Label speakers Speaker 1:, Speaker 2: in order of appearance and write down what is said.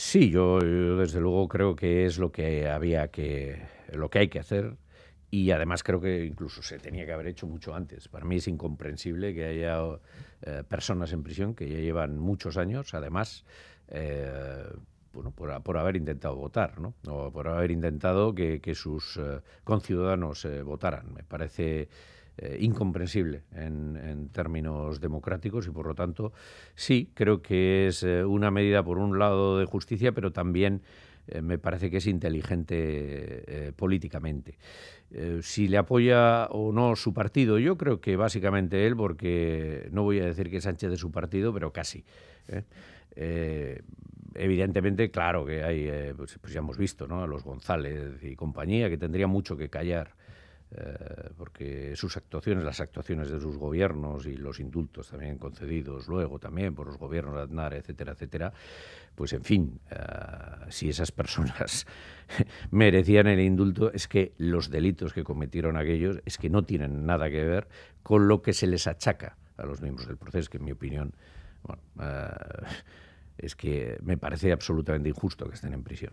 Speaker 1: Sí, yo, desde luego creo que es lo que había que, lo que hay que hacer y además creo que incluso se tenía que haber hecho mucho antes. Para mí es incomprensible que haya eh, personas en prisión que ya llevan muchos años, además, eh, bueno, por, por, haber intentado votar, ¿no? o por haber intentado que, sus eh, conciudadanos votaran. Me parece eh, incomprensible en, términos democráticos y, por lo tanto, sí, creo que es eh, una medida, por un lado, de justicia, pero también eh, me parece que es inteligente políticamente. si le apoya o no su partido, yo creo que básicamente él, porque no voy a decir que Sánchez de su partido, pero casi. evidentemente, claro que hay, pues, pues, ya hemos visto, A los González y compañía, que tendría mucho que callar eh, porque sus actuaciones, las actuaciones de sus gobiernos y los indultos también concedidos luego también por los gobiernos de Aznar, etcétera, etcétera, pues en fin, eh, si esas personas merecían el indulto, es que los delitos que cometieron aquellos es que no tienen nada que ver con lo que se les achaca a los miembros del proceso, que en mi opinión, bueno, eh, es que me parece absolutamente injusto que estén en prisión.